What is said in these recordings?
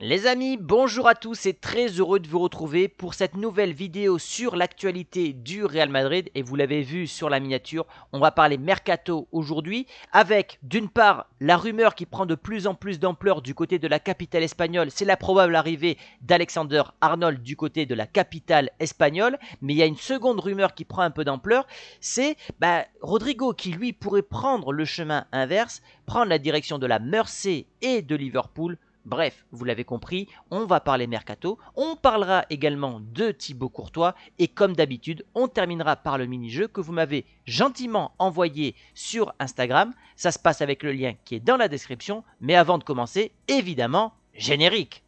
Les amis, bonjour à tous et très heureux de vous retrouver pour cette nouvelle vidéo sur l'actualité du Real Madrid et vous l'avez vu sur la miniature, on va parler mercato aujourd'hui avec d'une part la rumeur qui prend de plus en plus d'ampleur du côté de la capitale espagnole, c'est la probable arrivée d'Alexander Arnold du côté de la capitale espagnole, mais il y a une seconde rumeur qui prend un peu d'ampleur, c'est bah, Rodrigo qui lui pourrait prendre le chemin inverse, prendre la direction de la Mercé et de Liverpool Bref, vous l'avez compris, on va parler mercato, on parlera également de Thibaut Courtois et comme d'habitude, on terminera par le mini-jeu que vous m'avez gentiment envoyé sur Instagram. Ça se passe avec le lien qui est dans la description, mais avant de commencer, évidemment, générique.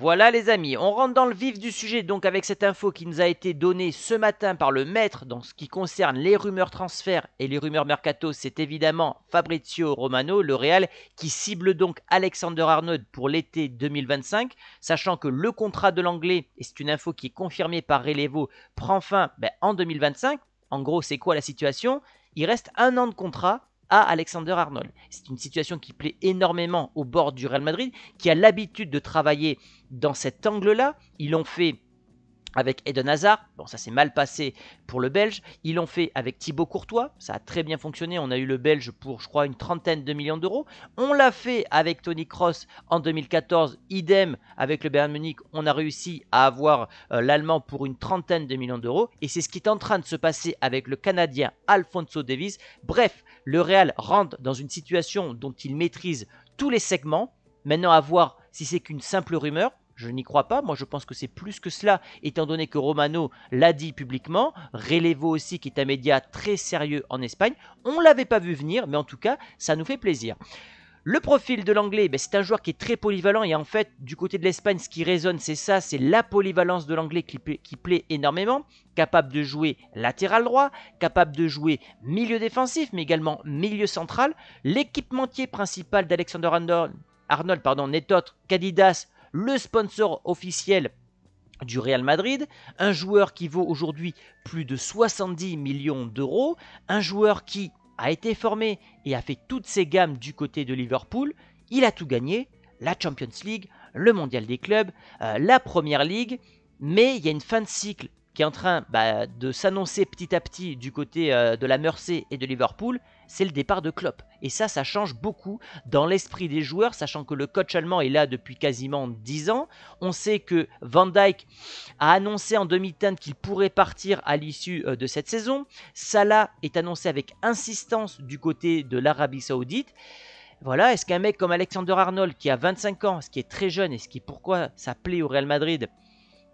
Voilà les amis, on rentre dans le vif du sujet donc avec cette info qui nous a été donnée ce matin par le maître dans ce qui concerne les rumeurs transferts et les rumeurs mercato, c'est évidemment Fabrizio Romano, le Real, qui cible donc Alexander Arnold pour l'été 2025, sachant que le contrat de l'anglais, et c'est une info qui est confirmée par Relevo, prend fin ben, en 2025. En gros, c'est quoi la situation Il reste un an de contrat à Alexander Arnold. C'est une situation qui plaît énormément au bord du Real Madrid, qui a l'habitude de travailler dans cet angle-là. Ils l'ont fait avec Eden Hazard, bon ça s'est mal passé pour le Belge, ils l'ont fait avec Thibaut Courtois, ça a très bien fonctionné, on a eu le Belge pour je crois une trentaine de millions d'euros, on l'a fait avec Tony Cross en 2014, idem avec le Bayern Munich, on a réussi à avoir euh, l'Allemand pour une trentaine de millions d'euros, et c'est ce qui est en train de se passer avec le Canadien Alfonso Davis, bref, le Real rentre dans une situation dont il maîtrise tous les segments. Maintenant, à voir si c'est qu'une simple rumeur. Je n'y crois pas. Moi, je pense que c'est plus que cela, étant donné que Romano l'a dit publiquement. Relevo aussi, qui est un média très sérieux en Espagne. On ne l'avait pas vu venir, mais en tout cas, ça nous fait plaisir. Le profil de l'anglais, ben, c'est un joueur qui est très polyvalent et en fait, du côté de l'Espagne, ce qui résonne, c'est ça, c'est la polyvalence de l'anglais qui, plaît énormément. Capable de jouer latéral droit, capable de jouer milieu défensif, mais également milieu central. L'équipementier principal d'Alexander Arnold, pardon, n'est autre qu'Adidas, le sponsor officiel du Real Madrid, un joueur qui vaut aujourd'hui plus de 70 millions d'euros, un joueur qui a été formé et a fait toutes ses gammes du côté de Liverpool, il a tout gagné, la Champions League, le Mondial des clubs, euh, la Première Ligue, mais il y a une fin de cycle qui est en train bah, de s'annoncer petit à petit du côté euh, de la Mersey et de Liverpool, c'est le départ de Klopp. Et ça, ça change beaucoup dans l'esprit des joueurs, sachant que le coach allemand est là depuis quasiment 10 ans. On sait que Van Dyke a annoncé en demi-teinte qu'il pourrait partir à l'issue euh, de cette saison. Salah est annoncé avec insistance du côté de l'Arabie Saoudite. Voilà, est-ce qu'un mec comme Alexander Arnold, qui a 25 ans, ce qui est très jeune et ce qui pourquoi ça plaît au Real Madrid,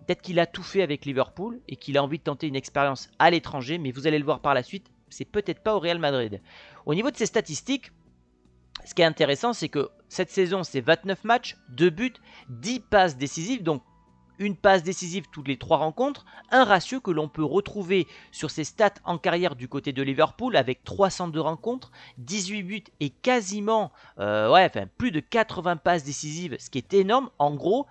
Peut-être qu'il a tout fait avec Liverpool et qu'il a envie de tenter une expérience à l'étranger, mais vous allez le voir par la suite, c'est peut-être pas au Real Madrid. Au niveau de ses statistiques, ce qui est intéressant, c'est que cette saison, c'est 29 matchs, 2 buts, 10 passes décisives, donc une passe décisive toutes les 3 rencontres, un ratio que l'on peut retrouver sur ses stats en carrière du côté de Liverpool avec 302 rencontres, 18 buts et quasiment euh, ouais, enfin, plus de 80 passes décisives, ce qui est énorme. En gros,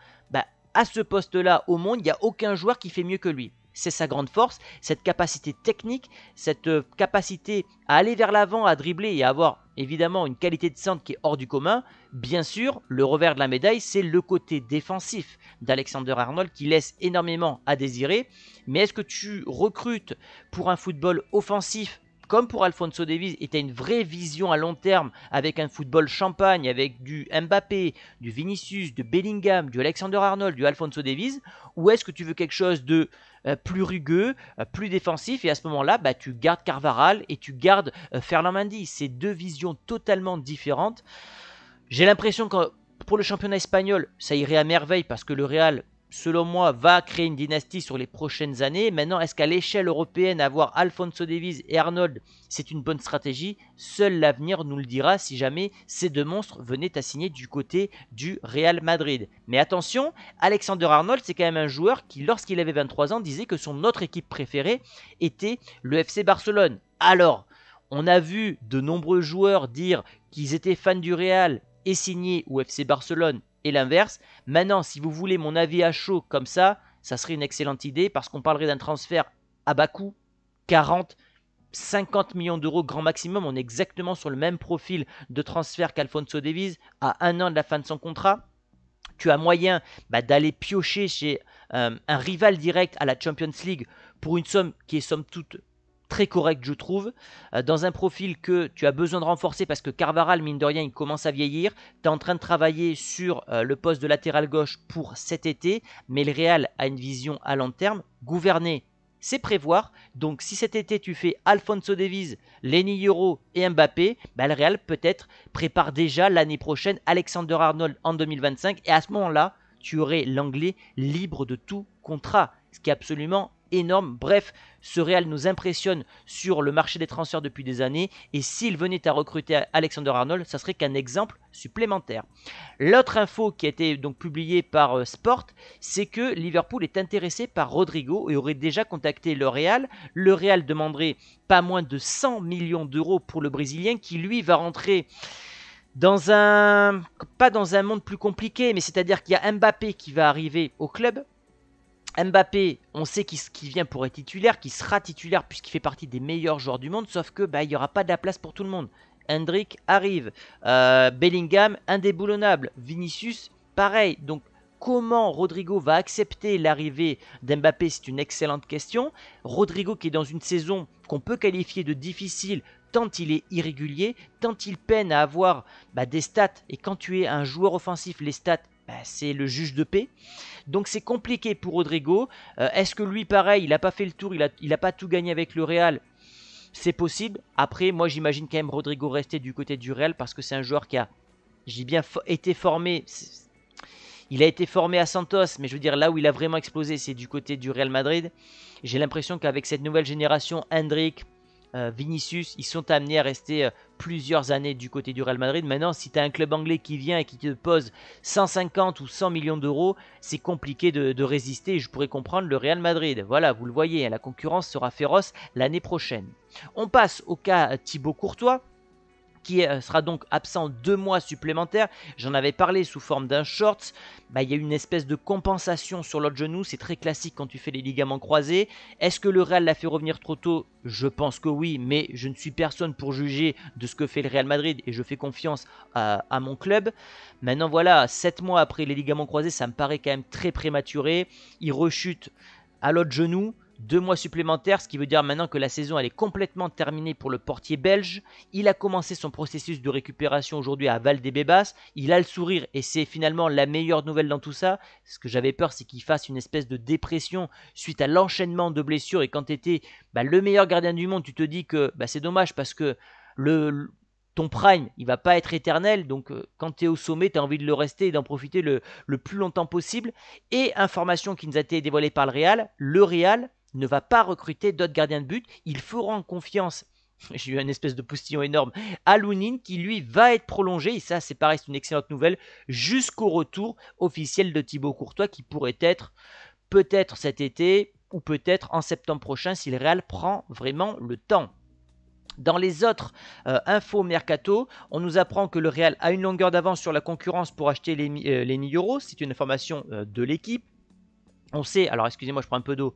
à ce poste-là au monde, il n'y a aucun joueur qui fait mieux que lui. C'est sa grande force, cette capacité technique, cette euh, capacité à aller vers l'avant, à dribbler et à avoir évidemment une qualité de centre qui est hors du commun. Bien sûr, le revers de la médaille, c'est le côté défensif d'Alexander Arnold qui laisse énormément à désirer. Mais est-ce que tu recrutes pour un football offensif comme pour Alfonso Davies, et tu une vraie vision à long terme avec un football champagne, avec du Mbappé, du Vinicius, de Bellingham, du Alexander Arnold, du Alfonso Davies, ou est-ce que tu veux quelque chose de euh, plus rugueux, euh, plus défensif, et à ce moment-là, bah, tu gardes Carvaral et tu gardes euh, Fernand Mendy. C'est deux visions totalement différentes. J'ai l'impression que pour le championnat espagnol, ça irait à merveille parce que le Real selon moi, va créer une dynastie sur les prochaines années. Maintenant, est-ce qu'à l'échelle européenne, avoir Alfonso Davies et Arnold, c'est une bonne stratégie Seul l'avenir nous le dira si jamais ces deux monstres venaient à signer du côté du Real Madrid. Mais attention, Alexander Arnold, c'est quand même un joueur qui, lorsqu'il avait 23 ans, disait que son autre équipe préférée était le FC Barcelone. Alors, on a vu de nombreux joueurs dire qu'ils étaient fans du Real et signer au FC Barcelone et l'inverse. Maintenant, si vous voulez mon avis à chaud comme ça, ça serait une excellente idée parce qu'on parlerait d'un transfert à bas coût, 40, 50 millions d'euros grand maximum. On est exactement sur le même profil de transfert qu'Alfonso Davies à un an de la fin de son contrat. Tu as moyen bah, d'aller piocher chez euh, un rival direct à la Champions League pour une somme qui est somme toute très correct, je trouve, euh, dans un profil que tu as besoin de renforcer parce que Carvaral, mine de rien, il commence à vieillir. Tu es en train de travailler sur euh, le poste de latéral gauche pour cet été, mais le Real a une vision à long terme. Gouverner, c'est prévoir. Donc si cet été tu fais Alfonso Davies, Lenny Euro et Mbappé, bah, le Real peut-être prépare déjà l'année prochaine Alexander Arnold en 2025 et à ce moment-là, tu aurais l'anglais libre de tout contrat, ce qui est absolument Bref, ce Real nous impressionne sur le marché des transferts depuis des années et s'il venait à recruter Alexander Arnold, ça serait qu'un exemple supplémentaire. L'autre info qui a été donc publiée par euh, Sport, c'est que Liverpool est intéressé par Rodrigo et aurait déjà contacté le Real. Le Real demanderait pas moins de 100 millions d'euros pour le Brésilien qui lui va rentrer dans un pas dans un monde plus compliqué, mais c'est-à-dire qu'il y a Mbappé qui va arriver au club, Mbappé, on sait qu'il vient pour être titulaire, qu'il sera titulaire puisqu'il fait partie des meilleurs joueurs du monde, sauf que bah, il n'y aura pas de la place pour tout le monde. Hendrick arrive, euh, Bellingham indéboulonnable, Vinicius pareil. Donc comment Rodrigo va accepter l'arrivée d'Mbappé, c'est une excellente question. Rodrigo qui est dans une saison qu'on peut qualifier de difficile tant il est irrégulier, tant il peine à avoir bah, des stats. Et quand tu es un joueur offensif, les stats bah, c'est le juge de paix. Donc c'est compliqué pour Rodrigo. Euh, est-ce que lui, pareil, il n'a pas fait le tour, il n'a pas tout gagné avec le Real C'est possible. Après, moi j'imagine quand même Rodrigo rester du côté du Real parce que c'est un joueur qui a, j'ai bien été formé. Il a été formé à Santos, mais je veux dire là où il a vraiment explosé, c'est du côté du Real Madrid. J'ai l'impression qu'avec cette nouvelle génération, Hendrik, euh, Vinicius, ils sont amenés à rester euh, plusieurs années du côté du Real Madrid. Maintenant, si tu as un club anglais qui vient et qui te pose 150 ou 100 millions d'euros, c'est compliqué de, résister. Je pourrais comprendre le Real Madrid. Voilà, vous le voyez, hein, la concurrence sera féroce l'année prochaine. On passe au cas Thibaut Courtois qui euh, sera donc absent deux mois supplémentaires. J'en avais parlé sous forme d'un short. Bah, il y a une espèce de compensation sur l'autre genou. C'est très classique quand tu fais les ligaments croisés. Est-ce que le Real l'a fait revenir trop tôt Je pense que oui, mais je ne suis personne pour juger de ce que fait le Real Madrid et je fais confiance à, mon club. Maintenant, voilà, sept mois après les ligaments croisés, ça me paraît quand même très prématuré. Il rechute à l'autre genou. Deux mois supplémentaires, ce qui veut dire maintenant que la saison elle est complètement terminée pour le portier belge. Il a commencé son processus de récupération aujourd'hui à Val Val-de-Bebas. Il a le sourire et c'est finalement la meilleure nouvelle dans tout ça. Ce que j'avais peur, c'est qu'il fasse une espèce de dépression suite à l'enchaînement de blessures. Et quand tu étais bah, le meilleur gardien du monde, tu te dis que bah, c'est dommage parce que ton prime, il va pas être éternel, donc euh, quand tu es au sommet, tu as envie de le rester et d'en profiter le, plus longtemps possible. Et information qui nous a été dévoilée par le Real, le Real ne va pas recruter d'autres gardiens de but. Il fera en confiance j'ai eu un espèce de poustillon énorme, Lounine, qui lui va être prolongé, et ça c'est pareil, c'est une excellente nouvelle, jusqu'au retour officiel de Thibaut Courtois qui pourrait être peut-être cet été ou peut-être en septembre prochain si le Real prend vraiment le temps. Dans les autres euh, infos mercato, on nous apprend que le Real a une longueur d'avance sur la concurrence pour acheter les, 1000 euros, c'est une information euh, de l'équipe. On sait, alors excusez-moi je prends un peu d'eau,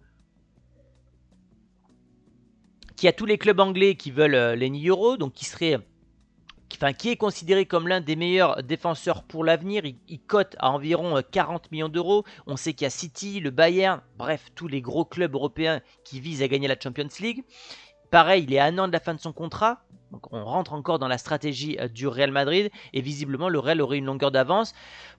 qui a tous les clubs anglais qui veulent euh, les Euro, donc qui serait Enfin, qui est considéré comme l'un des meilleurs défenseurs pour l'avenir. Il, cote à environ 40 euh, millions d'euros. On sait qu'il y a City, le Bayern, bref, tous les gros clubs européens qui visent à gagner la Champions League. Pareil, il est à un an de la fin de son contrat. Donc on rentre encore dans la stratégie euh, du Real Madrid et visiblement le Real aurait une longueur d'avance.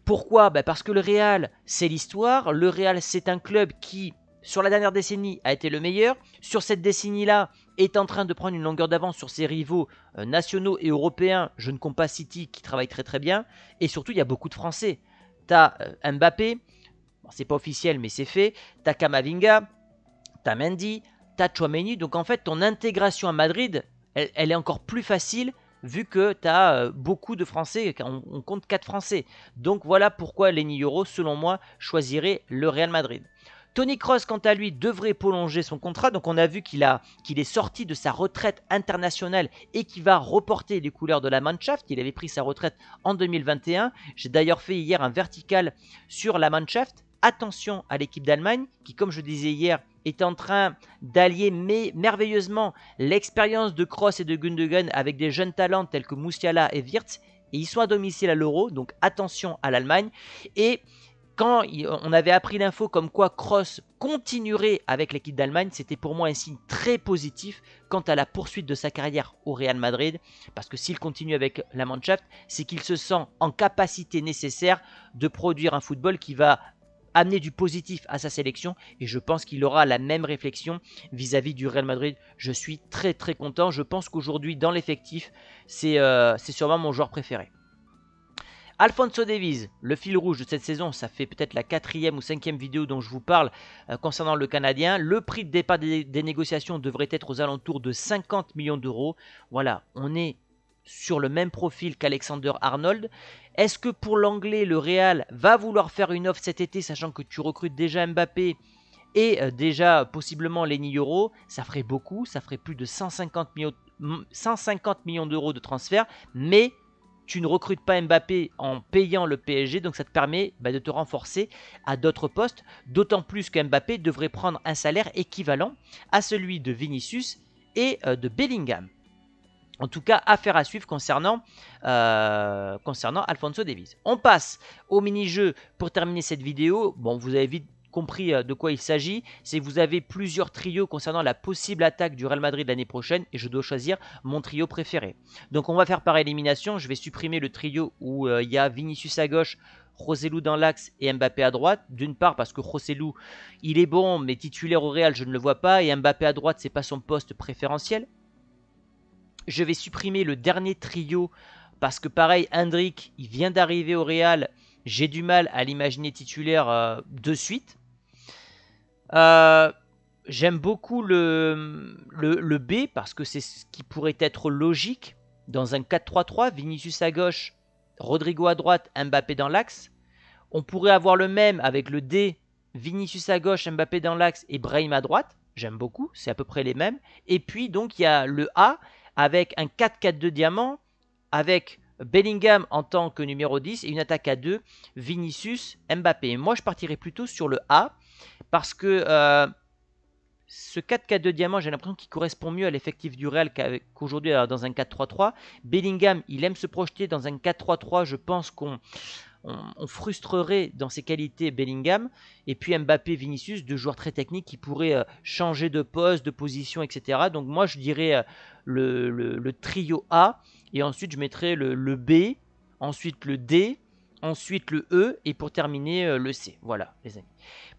Pourquoi bah, Parce que le Real, c'est l'histoire. Le Real, c'est un club qui, sur la dernière décennie, a été le meilleur. Sur cette décennie-là, est en train de prendre une longueur d'avance sur ses rivaux euh, nationaux et européens. Je ne compte pas City qui travaille très très bien. Et surtout, il y a beaucoup de Français. Tu as euh, Mbappé, c'est pas officiel mais c'est fait. T'as Kamavinga, t'as Mendy, t'as Chouameni. Donc en fait, ton intégration à Madrid, elle, est encore plus facile vu que tu as euh, beaucoup de Français, on, compte 4 Français. Donc voilà pourquoi Lenny Euro, selon moi, choisirait le Real Madrid. Tony Cross, quant à lui, devrait prolonger son contrat. Donc on a vu qu'il est sorti de sa retraite internationale et qu'il va reporter les couleurs de la Mannschaft. Il avait pris sa retraite en 2021. J'ai d'ailleurs fait hier un vertical sur la Mannschaft. Attention à l'équipe d'Allemagne qui, comme je disais hier, est en train d'allier merveilleusement l'expérience de Cross et de Gundogan avec des jeunes talents tels que Moussiala et Wirtz. Et ils sont à domicile à l'Euro, donc attention à l'Allemagne. Et quand on avait appris l'info comme quoi Cross continuerait avec l'équipe d'Allemagne, c'était pour moi un signe très positif quant à la poursuite de sa carrière au Real Madrid, parce que s'il continue avec la Mannschaft, c'est qu'il se sent en capacité nécessaire de produire un football qui va amener du positif à sa sélection et je pense qu'il aura la même réflexion vis-à-vis du Real Madrid. Je suis très très content, je pense qu'aujourd'hui dans l'effectif, c'est euh, sûrement mon joueur préféré. Alfonso Davies, le fil rouge de cette saison, ça fait peut-être la quatrième ou cinquième vidéo dont je vous parle euh, concernant le Canadien. Le prix de départ des, négociations devrait être aux alentours de 50 millions d'euros. Voilà, on est sur le même profil qu'Alexander Arnold. Est-ce que pour l'anglais, le Real va vouloir faire une offre cet été, sachant que tu recrutes déjà Mbappé et euh, déjà possiblement Lenny Euro Ça ferait beaucoup, ça ferait plus de 150 150 millions d'euros de transfert, mais tu ne recrutes pas Mbappé en payant le PSG, donc ça te permet bah, de te renforcer à d'autres postes, d'autant plus Mbappé devrait prendre un salaire équivalent à celui de Vinicius et euh, de Bellingham. En tout cas, affaire à suivre concernant, euh, concernant Alfonso Davis. On passe au mini-jeu pour terminer cette vidéo. Bon, vous avez vite compris euh, de quoi il s'agit, c'est que vous avez plusieurs trios concernant la possible attaque du Real Madrid l'année prochaine et je dois choisir mon trio préféré. Donc on va faire par élimination, je vais supprimer le trio où euh, il y a Vinicius à gauche, Roselou dans l'axe et Mbappé à droite. D'une part parce que Roselou, il est bon mais titulaire au Real, je ne le vois pas et Mbappé à droite, c'est pas son poste préférentiel. Je vais supprimer le dernier trio parce que pareil, Hendrik, il vient d'arriver au Real, j'ai du mal à l'imaginer titulaire euh, de suite. Euh, j'aime beaucoup le, le, B parce que c'est ce qui pourrait être logique dans un 4-3-3. Vinicius à gauche, Rodrigo à droite, Mbappé dans l'axe. On pourrait avoir le même avec le D, Vinicius à gauche, Mbappé dans l'axe et Brahim à droite. J'aime beaucoup, c'est à peu près les mêmes. Et puis donc il y a le A avec un 4-4-2 diamant, avec Bellingham en tant que numéro 10 et une attaque à 2, Vinicius, Mbappé. moi je partirais plutôt sur le A parce que euh, ce 4-4-2 diamant, j'ai l'impression qu'il correspond mieux à l'effectif du Real qu'aujourd'hui euh, dans un 4-3-3. Bellingham, il aime se projeter dans un 4-3-3. Je pense qu'on frustrerait dans ses qualités Bellingham. Et puis Mbappé, Vinicius, deux joueurs très techniques qui pourraient euh, changer de poste, de position, etc. Donc moi, je dirais le, trio A. Et ensuite, je mettrais le B. Ensuite, le D ensuite le E et pour terminer euh, le C. Voilà les amis.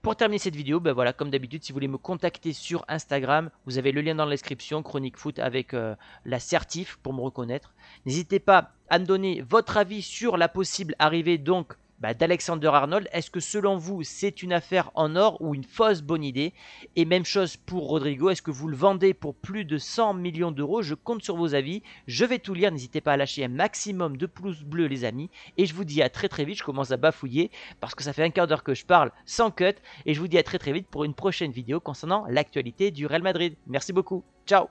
Pour terminer cette vidéo, ben voilà, comme d'habitude, si vous voulez me contacter sur Instagram, vous avez le lien dans la description, Chronique Foot avec euh, la certif pour me reconnaître. N'hésitez pas à me donner votre avis sur la possible arrivée donc bah, d'Alexander Arnold. Est-ce que selon vous, c'est une affaire en or ou une fausse bonne idée Et même chose pour Rodrigo, est-ce que vous le vendez pour plus de 100 millions d'euros Je compte sur vos avis, je vais tout lire, n'hésitez pas à lâcher un maximum de pouces bleus les amis. Et je vous dis à très très vite, je commence à bafouiller parce que ça fait un quart d'heure que je parle sans cut. Et je vous dis à très très vite pour une prochaine vidéo concernant l'actualité du Real Madrid. Merci beaucoup, ciao